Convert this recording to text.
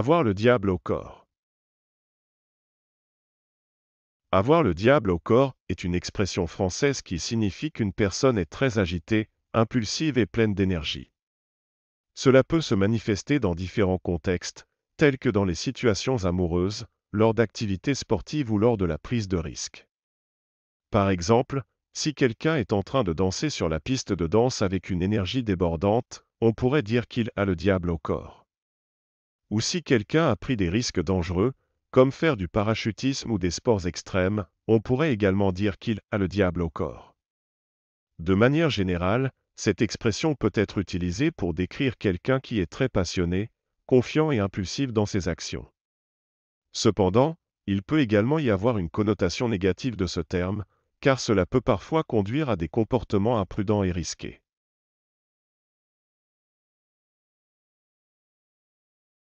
Avoir le diable au corps. Avoir le diable au corps est une expression française qui signifie qu'une personne est très agitée, impulsive et pleine d'énergie. Cela peut se manifester dans différents contextes, tels que dans les situations amoureuses, lors d'activités sportives ou lors de la prise de risque. Par exemple, si quelqu'un est en train de danser sur la piste de danse avec une énergie débordante, on pourrait dire qu'il a le diable au corps ou si quelqu'un a pris des risques dangereux, comme faire du parachutisme ou des sports extrêmes, on pourrait également dire qu'il a le diable au corps. De manière générale, cette expression peut être utilisée pour décrire quelqu'un qui est très passionné, confiant et impulsif dans ses actions. Cependant, il peut également y avoir une connotation négative de ce terme, car cela peut parfois conduire à des comportements imprudents et risqués.